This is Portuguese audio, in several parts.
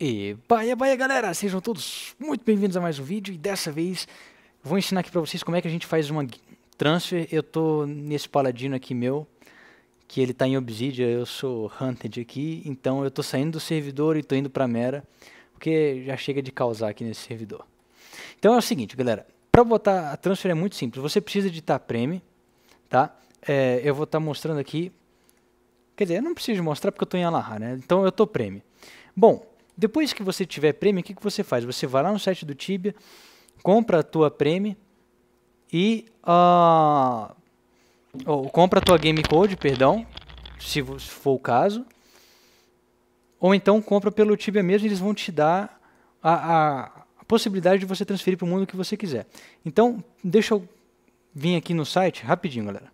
E baia, baia galera, sejam todos muito bem-vindos a mais um vídeo e dessa vez vou ensinar aqui pra vocês como é que a gente faz uma transfer. Eu tô nesse paladino aqui meu, que ele tá em Obsidia, eu sou Hunted aqui, então eu tô saindo do servidor e tô indo pra Mera, porque já chega de causar aqui nesse servidor. Então é o seguinte galera, pra botar a transfer é muito simples, você precisa digitar prêmio, tá? É, eu vou estar tá mostrando aqui, quer dizer, eu não preciso mostrar porque eu tô em Alahar, né? Então eu tô prêmio. Bom, depois que você tiver prêmio, o que, que você faz? Você vai lá no site do Tibia, compra a tua prêmio e uh, ou compra a tua game code, perdão, se for o caso, ou então compra pelo Tibia mesmo, eles vão te dar a, a, a possibilidade de você transferir para o mundo que você quiser. Então, deixa eu vir aqui no site rapidinho, galera.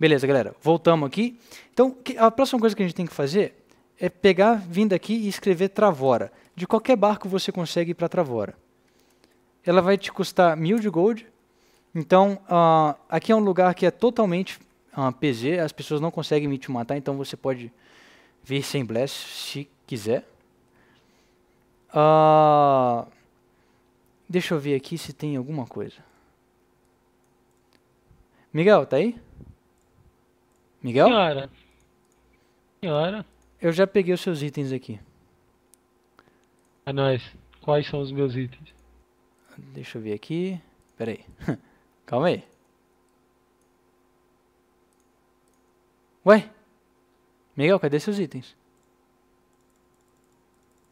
Beleza, galera, voltamos aqui. Então, a próxima coisa que a gente tem que fazer é pegar vindo aqui e escrever Travora. De qualquer barco você consegue ir para Travora. Ela vai te custar mil de gold. Então, uh, aqui é um lugar que é totalmente uh, as pessoas não conseguem me te matar, então você pode vir sem Bless se quiser. Uh, deixa eu ver aqui se tem alguma coisa. Miguel, tá aí? Miguel? Senhora. Senhora. Eu já peguei os seus itens aqui. É ah, nóis. Quais são os meus itens? Deixa eu ver aqui. Pera aí. Calma aí. Ué? Miguel, cadê seus itens?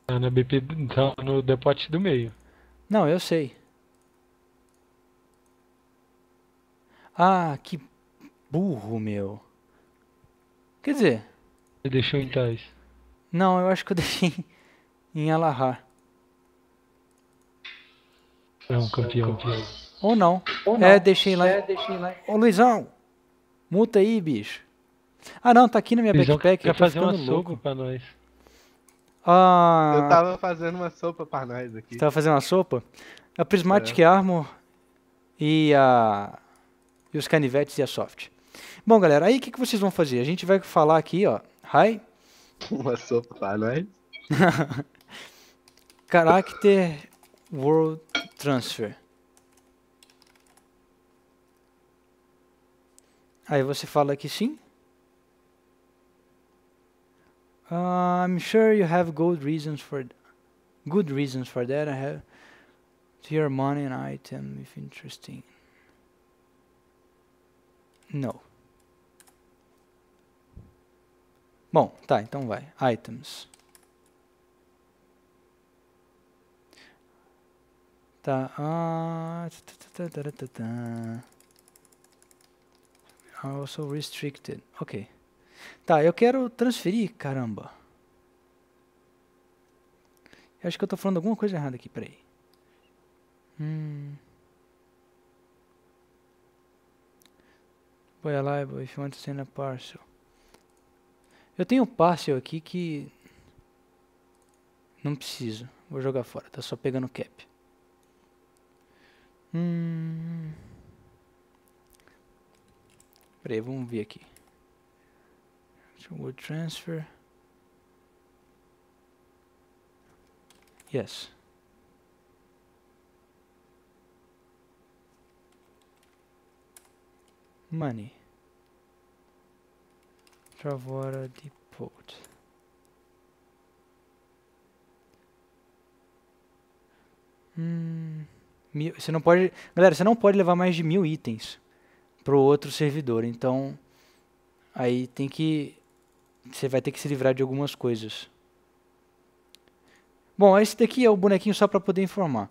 Tá na BP, tá no depote do meio. Não, eu sei. Ah, que burro, meu. Quer dizer, você deixou em Tais? Não, eu acho que eu deixei em Alahar. É um campeão. Ou não. Ou é, não. É, deixei lá. É, deixei lá. Ô Luizão, multa aí, bicho. Ah não, tá aqui na minha Luizão backpack. Quer fazer uma louco. sopa pra nós. Ah, eu tava fazendo uma sopa pra nós aqui. Você tava fazendo uma sopa? A Prismatic é. Armor e a. E os canivetes e a soft. Bom, galera, aí o que, que vocês vão fazer? A gente vai falar aqui, ó. Hi. What's up, Thailand? Character world transfer. Aí você fala que sim. Uh, I'm sure you have good reasons for good reasons for that. I have to your money and item if interesting. No. Bom, tá, então vai. Items. Tá. Ah, also ah, restricted. Ok. Tá, eu quero transferir, caramba. Eu acho que eu tô falando alguma coisa errada aqui, peraí. Hum. Boy alive if you want to send a parcel. Eu tenho um parcel aqui que... Não preciso. Vou jogar fora. Tá só pegando cap. Hum... Peraí, vamos ver aqui. Wood transfer. Yes. Money. Travara Depot. Hum, mil, você não pode, galera, você não pode levar mais de mil itens pro outro servidor. Então, aí tem que você vai ter que se livrar de algumas coisas. Bom, esse daqui é o bonequinho só para poder informar.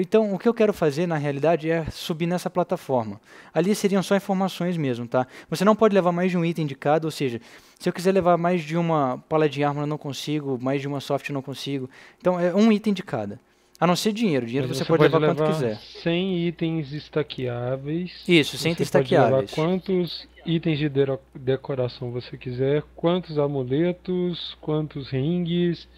Então, o que eu quero fazer, na realidade, é subir nessa plataforma. Ali seriam só informações mesmo, tá? Você não pode levar mais de um item de cada, ou seja, se eu quiser levar mais de uma pala de arma, eu não consigo, mais de uma soft, eu não consigo. Então, é um item de cada. A não ser dinheiro. Dinheiro você, você, pode, pode levar, levar, quanto quiser. 100 itens estaqueáveis. Isso, 100 itens estaqueáveis. Pode levar quantos itens de decoração você quiser, quantos amuletos, quantos rings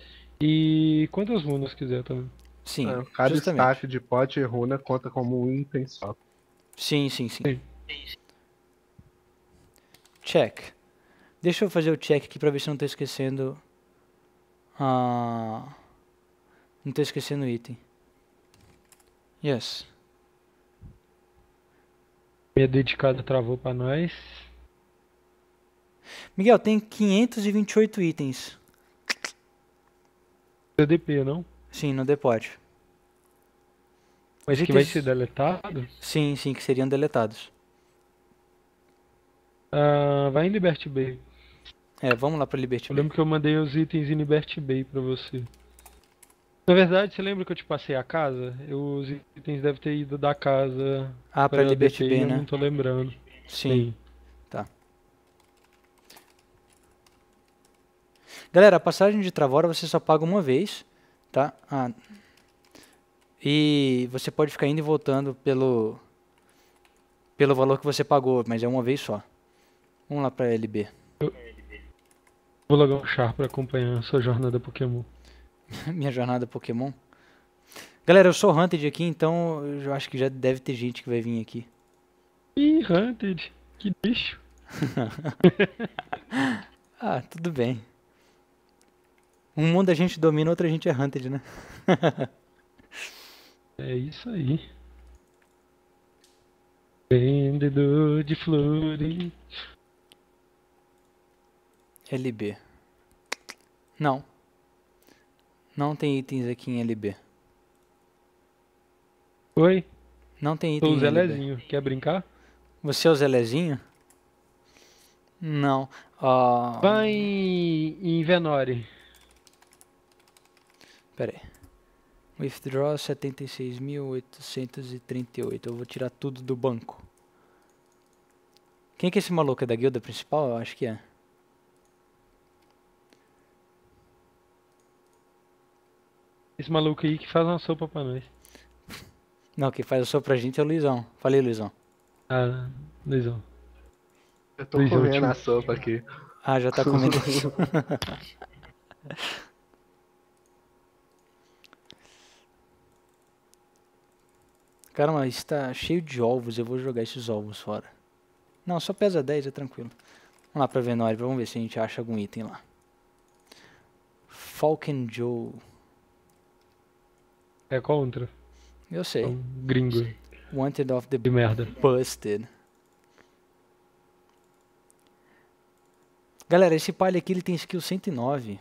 e quantas runas quiser também. Sim. É, cada justamente. estágio de pote e runa conta como um item só. Sim, sim, sim. sim. Check. Deixa eu fazer o check aqui pra ver se eu não tô esquecendo. Ah, não tô esquecendo o item. Yes. Minha dedicada travou pra nós. Miguel, tem 528 itens. CDP, não? Sim, no depósito. Mas que vai ser deletado? Sim, sim, que seriam deletados. Ah, vai em Liberty Bay. É, vamos lá pra Liberty eu Bay. lembro que eu mandei os itens em Liberty Bay pra você. Na verdade, você lembra que eu te passei a casa? Eu, os itens devem ter ido da casa. Ah, pra, pra Liberty Bay, Bay, né? Eu não tô lembrando. Sim. sim. Tá. Galera, a passagem de Travora você só paga uma vez. Tá? Ah. E você pode ficar indo e voltando pelo, pelo valor que você pagou, mas é uma vez só. Vamos lá para LB. Eu vou logar um char para acompanhar a sua jornada Pokémon. Minha jornada Pokémon? Galera, eu sou Hunted aqui, então eu acho que já deve ter gente que vai vir aqui. Ih, Hunted, que bicho. ah, tudo bem. Um mundo a gente domina, outro a gente é hunted, né? é isso aí. Vendedor de flores. LB. Não. Não tem itens aqui em LB. Oi? Não tem itens Sou o Zelezinho. LB. Quer brincar? Você é o Zelezinho? Não. Uh... Vai em Venore. Pera aí. Withdraw 76.838. Eu vou tirar tudo do banco. Quem que é esse maluco? É da guilda principal? Eu acho que é. Esse maluco aí que faz uma sopa pra nós. Não, quem faz a sopa pra gente é o Luizão. Falei, Luizão. Ah, Luizão. Eu tô Luizão, comendo tipo... a sopa aqui. Ah, já tá comendo a sopa. Caramba, isso está cheio de ovos, eu vou jogar esses ovos fora. Não, só pesa 10, é tranquilo. Vamos lá pra Venória, vamos ver se a gente acha algum item lá. Falcon Joe. É contra. Eu sei. É um gringo. Wanted of the... De merda. Busted. Galera, esse palha aqui ele tem skill 109.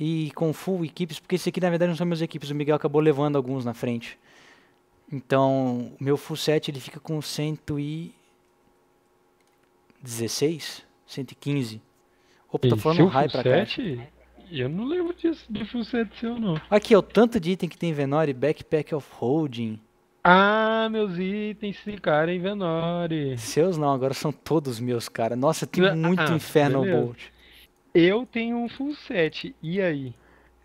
E com full equipes, porque esse aqui na verdade não são meus equipes. O Miguel acabou levando alguns na frente. Então, meu full set ele fica com 116, 115. Opa, tô falando high pra cá. Eu não lembro disso de full set seu, não. Aqui, é o tanto de item que tem Venore, Backpack of Holding. Ah, meus itens ficaram em Venore. Seus não, agora são todos meus, cara. Nossa, tem ah, muito ah, Inferno Bolt. Eu tenho um full set, e aí?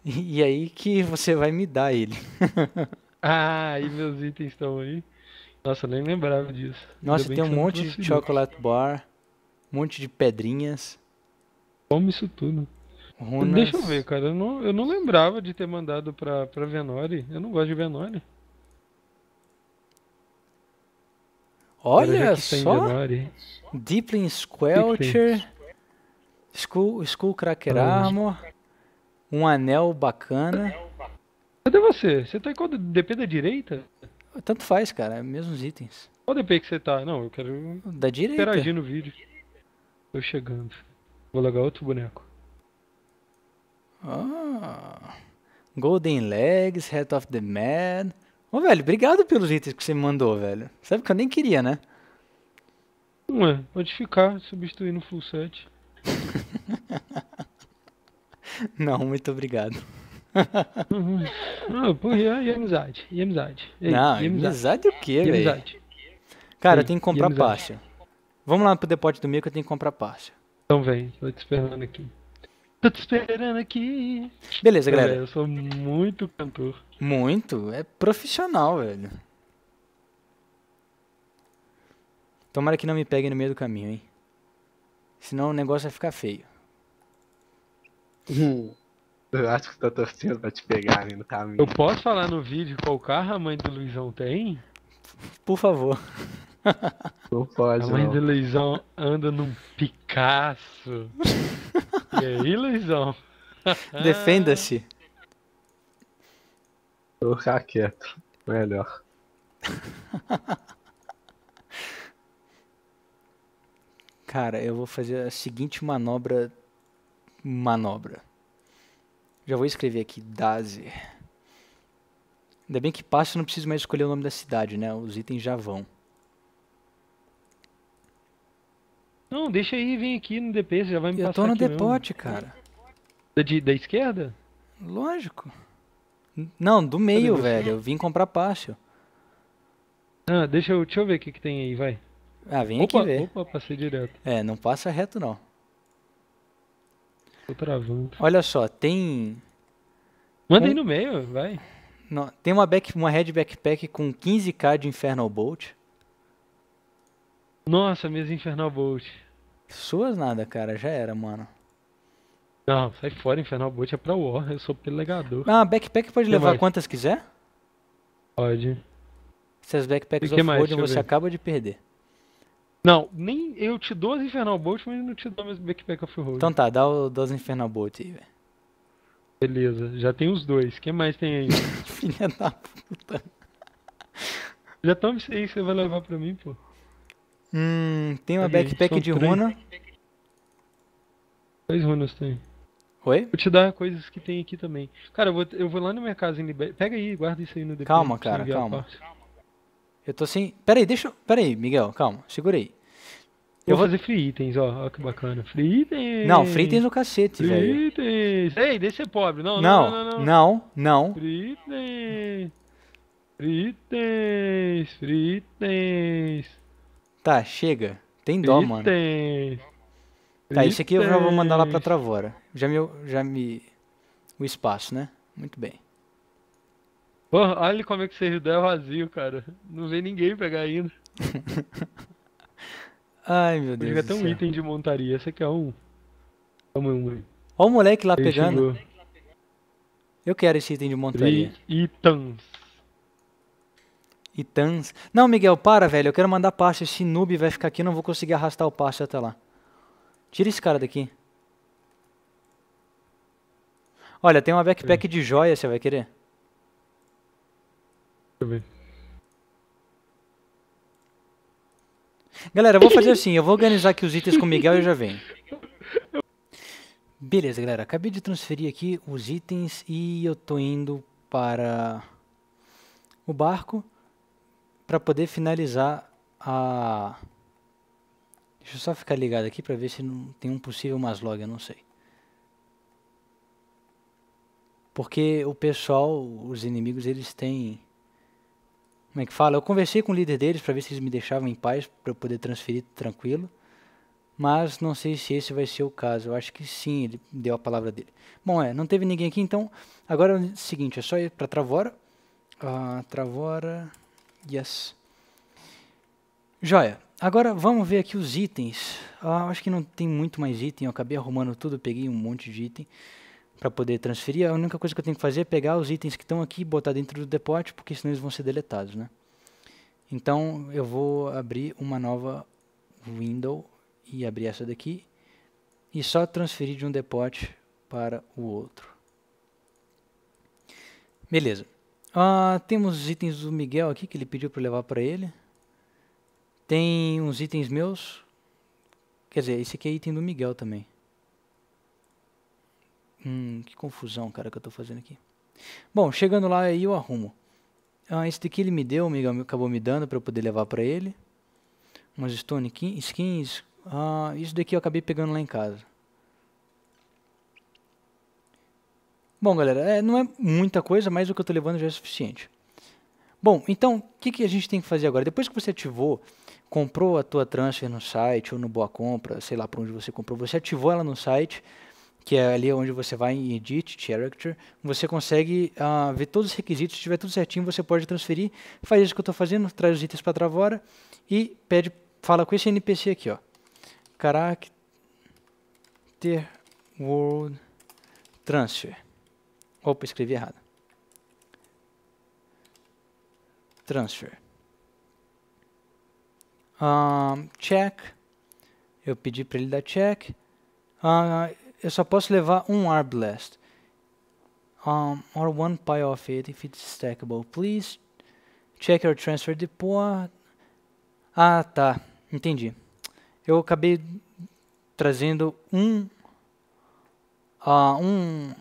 E aí que você vai me dar ele. Ah, e meus itens estão aí. Nossa, eu nem lembrava disso. Nossa, tem um monte de chocolate bar, um monte de pedrinhas. Como isso tudo? Runas. Deixa eu ver, cara. Eu não, eu não lembrava de ter mandado pra, pra Venore. Eu não gosto de Venore. Olha só! Deepling Squelcher, Skull, Skull Cracker Armor, um anel bacana. Cadê você? Você tá em qual DP da direita? Tanto faz, cara, é mesmos itens. Qual DP que você tá? Não, eu quero da direita. interagir no vídeo. Tô chegando. Vou largar outro boneco. Ah. Golden Legs, Head of the Man. Ô, velho, obrigado pelos itens que você me mandou, velho. Sabe que eu nem queria, né? Não é, pode ficar substituindo o full set. Não, muito obrigado. uhum. Não, ah, porra, e amizade. E amizade. Ei, não, e amizade. amizade é o quê, velho? Cara, Ei, eu tenho que comprar pasta. Vamos lá pro depósito do meio que eu tenho que comprar pasta. Então vem, tô te esperando aqui. Tô te esperando aqui. Beleza, galera. Eu sou muito cantor. Muito? É profissional, velho. Tomara que não me peguem no meio do caminho, hein? Senão o negócio vai ficar feio. Hum. Eu acho que você tá torcendo pra te pegar ali no caminho. Eu posso falar no vídeo qual carro a mãe do Luizão tem? Por favor. Não pode. A mãe não. do Luizão anda num Picasso. e aí, Luizão? Defenda-se. Vou ficar quieto. Melhor. Cara, eu vou fazer a seguinte manobra. Manobra. Já vou escrever aqui, Daze. Ainda bem que passa, não preciso mais escolher o nome da cidade, né? Os itens já vão. Não, deixa aí, vem aqui no DP, você já vai me Eu passar Eu tô no depote, mesmo. cara. Da, de, da esquerda? Lógico. Não, do meio, Cadê velho. Você? Eu vim comprar pássio. Ah, deixa eu, deixa eu ver o que, que tem aí, vai. Ah, vem opa, aqui ver. Opa, passei direto. É, não passa reto não. Tô travando. Olha só, tem. Manda um... aí no meio, vai. Não, tem uma, back, uma Red Backpack com 15k de Infernal Bolt. Nossa, minhas Infernal Bolt. Suas nada, cara, já era, mano. Não, sai fora, Infernal Bolt é pra War, eu sou pelegador. Ah, backpack pode que levar mais? quantas quiser? Pode. as backpacks off-road você acaba de perder. Não, nem eu te dou as Infernal Bolt, mas não te dou mais Backpack of Road. Então tá, dá o dos Infernal Bolt aí, velho. Beleza, já tem os dois. Quem mais tem aí? Filha da puta. Já tome isso aí, você vai levar pra mim, pô. Hum, tem uma aí, backpack de três. runa. Dois runas tem. Oi? Vou te dar coisas que tem aqui também. Cara, eu vou, eu vou lá no mercado em Pega aí, guarda isso aí no DP. Calma, cara, calma. Eu tô sem. Pera aí, deixa. Pera aí, Miguel, calma. Segura aí. Eu vou fazer free itens, ó. Olha que bacana. Free itens. Não, free itens no é cacete, free velho. Free itens. Ei, deixa ser pobre. Não, não, não. Não, não. não, não. Free itens. Free itens. Free itens. Tá, chega. Tem dó, free mano. Itens. Tá, isso aqui eu já vou mandar lá pra Travora. Já me, já me. O espaço, né? Muito bem. Porra, olha como é que o servidor é vazio, cara. Não vê ninguém pegar ainda. Ai, meu Deus. Tem até um item de montaria. Esse aqui é um. Toma um aí. Olha o moleque lá Ele pegando. Chegou. Eu quero esse item de montaria. E itans. Itans. Não, Miguel, para, velho. Eu quero mandar pasta. Esse noob vai ficar aqui. Eu não vou conseguir arrastar o pasta até lá. Tira esse cara daqui. Olha, tem uma backpack é. de joia. Você vai querer? Deixa eu ver. Galera, eu vou fazer assim, eu vou organizar aqui os itens com o Miguel e eu já venho. Beleza, galera, acabei de transferir aqui os itens e eu tô indo para o barco para poder finalizar a... Deixa eu só ficar ligado aqui para ver se não tem um possível maslog, eu não sei. Porque o pessoal, os inimigos, eles têm como é que fala? Eu conversei com o líder deles para ver se eles me deixavam em paz para eu poder transferir tranquilo. Mas não sei se esse vai ser o caso. Eu acho que sim, ele deu a palavra dele. Bom, é, não teve ninguém aqui, então agora é o seguinte, é só ir para Travora. Uh, Travora, yes. Joia. Agora vamos ver aqui os itens. Ah, acho que não tem muito mais item. Eu acabei arrumando tudo, peguei um monte de item para poder transferir, a única coisa que eu tenho que fazer é pegar os itens que estão aqui e botar dentro do deporte, porque senão eles vão ser deletados, né? Então eu vou abrir uma nova window e abrir essa daqui e só transferir de um deporte para o outro. Beleza. Ah, temos os itens do Miguel aqui que ele pediu para levar para ele. Tem uns itens meus. Quer dizer, esse aqui é item do Miguel também. Hum, que confusão, cara, que eu tô fazendo aqui. Bom, chegando lá aí eu arrumo. Ah, esse daqui ele me deu, amigo, acabou me dando para eu poder levar para ele. Umas stone skins. Ah, isso daqui eu acabei pegando lá em casa. Bom, galera, é, não é muita coisa, mas o que eu estou levando já é suficiente. Bom, então, o que, que a gente tem que fazer agora? Depois que você ativou, comprou a tua transfer no site ou no Boa Compra, sei lá para onde você comprou, você ativou ela no site, que é ali onde você vai em Edit, Character, você consegue uh, ver todos os requisitos, se tiver tudo certinho, você pode transferir, faz isso que eu estou fazendo, traz os itens para Travora e pede, fala com esse NPC aqui, ó, Character World Transfer. Opa, escrevi errado. Transfer. Um, ah, check. Eu pedi para ele dar check. Uh, eu só posso levar um Arblast. Um, or one pie of it if it's stackable. Please check your transfer depot. Ah, tá. Entendi. Eu acabei trazendo um... Uh, um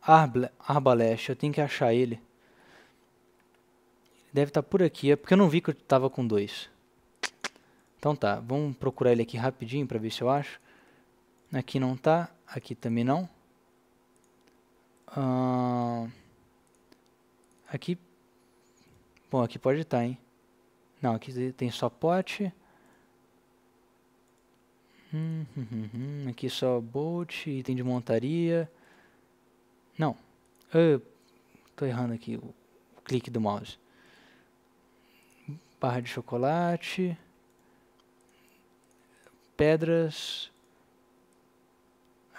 Arbaleste. Eu tenho que achar ele. Deve estar tá por aqui. É porque eu não vi que eu estava com dois. Então tá, vamos procurar ele aqui rapidinho para ver se eu acho. Aqui não tá, aqui também não. aqui, bom, aqui pode estar, tá, hein? Não, aqui tem só pote. Hum, hum, hum, aqui só bolt, item de montaria. Não, estou errando aqui o, o clique do mouse. Barra de chocolate pedras,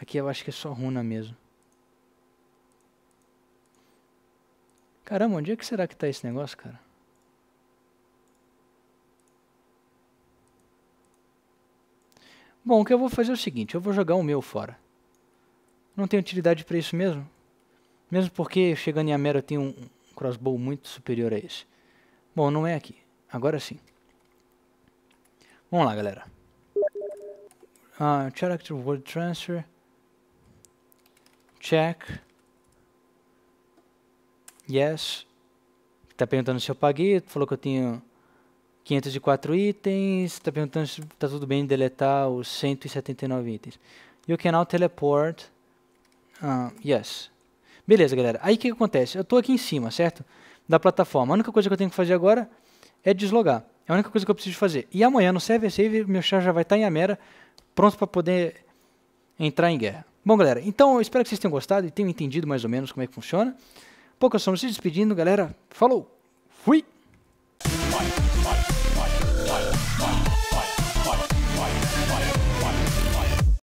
Aqui eu acho que é só runa mesmo. Caramba, onde é que será que tá esse negócio, cara? Bom, o que eu vou fazer é o seguinte, eu vou jogar o meu fora. Não tem utilidade para isso mesmo. Mesmo porque chegando em Amera eu tenho um crossbow muito superior a esse. Bom, não é aqui. Agora sim. Vamos lá, galera. Uh, character Word Transfer check. Yes. Está perguntando se eu paguei. Falou que eu tenho 504 itens. Está perguntando se está tudo bem deletar os 179 itens. You can now teleport. Uh, yes. Beleza, galera. Aí o que, que acontece? Eu estou aqui em cima, certo? Da plataforma. A única coisa que eu tenho que fazer agora é deslogar. É a única coisa que eu preciso fazer. E amanhã no server save, meu char já vai estar tá em Amera, pronto para poder entrar em guerra. Bom, galera, então eu espero que vocês tenham gostado e tenham entendido mais ou menos como é que funciona. eu só me despedindo, galera. Falou! Fui!